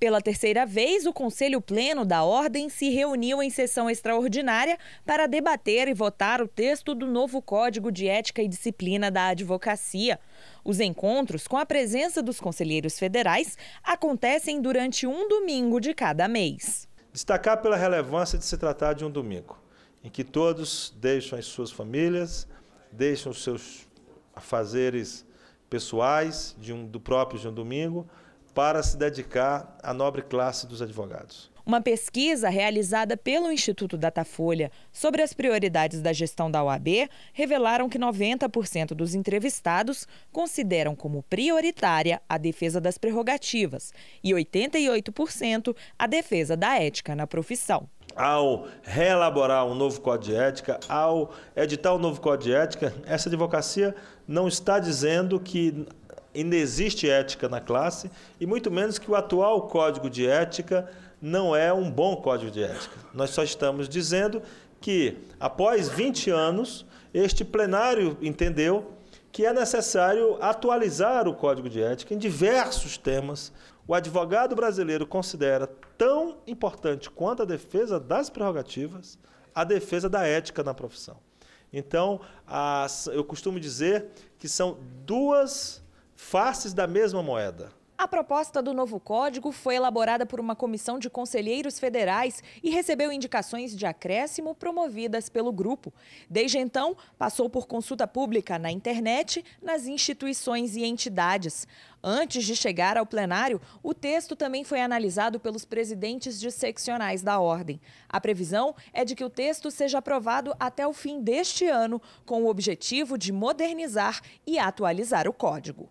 Pela terceira vez, o Conselho Pleno da Ordem se reuniu em sessão extraordinária para debater e votar o texto do novo Código de Ética e Disciplina da Advocacia. Os encontros, com a presença dos conselheiros federais, acontecem durante um domingo de cada mês. Destacar pela relevância de se tratar de um domingo, em que todos deixam as suas famílias, deixam os seus afazeres pessoais de um, do próprio de um domingo para se dedicar à nobre classe dos advogados. Uma pesquisa realizada pelo Instituto Datafolha sobre as prioridades da gestão da OAB revelaram que 90% dos entrevistados consideram como prioritária a defesa das prerrogativas e 88% a defesa da ética na profissão. Ao reelaborar um novo código de ética, ao editar um novo código de ética, essa advocacia não está dizendo que ainda existe ética na classe e muito menos que o atual código de ética não é um bom código de ética. Nós só estamos dizendo que após 20 anos este plenário entendeu que é necessário atualizar o código de ética em diversos temas. O advogado brasileiro considera tão importante quanto a defesa das prerrogativas a defesa da ética na profissão. Então, as, eu costumo dizer que são duas faces da mesma moeda. A proposta do novo código foi elaborada por uma comissão de conselheiros federais e recebeu indicações de acréscimo promovidas pelo grupo. Desde então, passou por consulta pública na internet, nas instituições e entidades. Antes de chegar ao plenário, o texto também foi analisado pelos presidentes de seccionais da ordem. A previsão é de que o texto seja aprovado até o fim deste ano, com o objetivo de modernizar e atualizar o código.